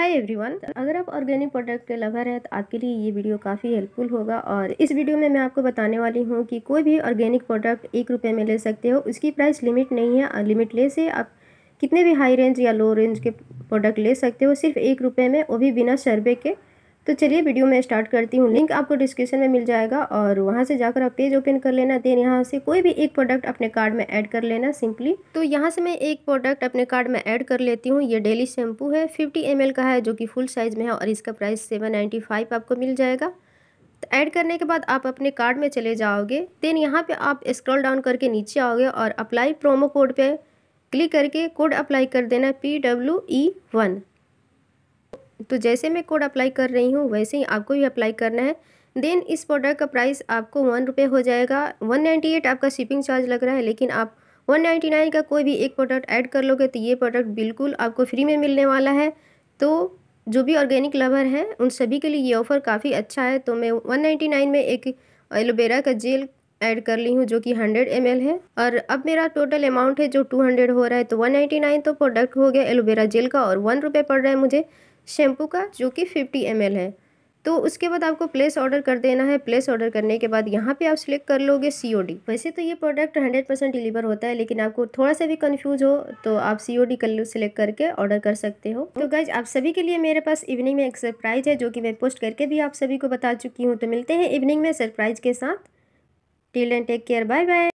hi everyone अगर आप organic product के लवर हैं तो आपके लिए ये वीडियो काफ़ी हेल्पफुल होगा और इस वीडियो में मैं आपको बताने वाली हूँ कि कोई भी ऑर्गेनिक प्रोडक्ट एक रुपये में ले सकते हो उसकी प्राइस लिमिट नहीं है अनलिमिटलेस है आप कितने भी हाई रेंज या लो रेंज के प्रोडक्ट ले सकते हो सिर्फ एक रुपये में वो भी बिना शर्बे के तो चलिए वीडियो में स्टार्ट करती हूँ लिंक आपको डिस्क्रिप्शन में मिल जाएगा और वहाँ से जाकर आप पेज ओपन कर लेना देन यहाँ से कोई भी एक प्रोडक्ट अपने कार्ड में ऐड कर लेना सिंपली तो यहाँ से मैं एक प्रोडक्ट अपने कार्ड में ऐड कर लेती हूँ ये डेली शैम्पू है फिफ्टी एम का है जो कि फुल साइज़ में है और इसका प्राइस सेवन आपको मिल जाएगा तो ऐड करने के बाद आप अपने कार्ड में चले जाओगे देन यहाँ पर आप स्क्रॉल डाउन करके नीचे आओगे और अप्लाई प्रोमो कोड पर क्लिक करके कोड अप्लाई कर देना पी डब्ल्यू ई वन तो जैसे मैं कोड अप्लाई कर रही हूँ वैसे ही आपको भी अप्लाई करना है देन इस प्रोडक्ट का प्राइस आपको वन रुपये हो जाएगा वन नाइन्टी एट आपका शिपिंग चार्ज लग रहा है लेकिन आप वन नाइन्टी नाइन का कोई भी एक प्रोडक्ट ऐड कर लोगे तो ये प्रोडक्ट बिल्कुल आपको फ्री में मिलने वाला है तो जो भी ऑर्गेनिक लवर हैं उन सभी के लिए ये ऑफ़र काफ़ी अच्छा है तो मैं वन नाइन्टी नाइन में एक एलोवेरा का जेल ऐड कर ली हूँ जो कि 100 एम है और अब मेरा टोटल अमाउंट है जो 200 हो रहा है तो 199 तो प्रोडक्ट हो गया एलोवेरा जेल का और वन रुपये पड़ रहा है मुझे शैम्पू का जो कि 50 एम है तो उसके बाद आपको प्लेस ऑर्डर कर देना है प्लेस ऑर्डर करने के बाद यहाँ पे आप सिलेक्ट कर लोगे सीओडी वैसे तो ये प्रोडक्ट 100 परसेंट डिलीवर होता है लेकिन आपको थोड़ा सा भी कंफ्यूज हो तो आप ओ कर सिलेक्ट करके ऑर्डर कर सकते हो तो गाइज आप सभी के लिए मेरे पास इवनिंग में एक सरप्राइज है जो कि मैं पोस्ट करके भी आप सभी को बता चुकी हूँ तो मिलते हैं इवनिंग में सरप्राइज के साथ till and take care bye bye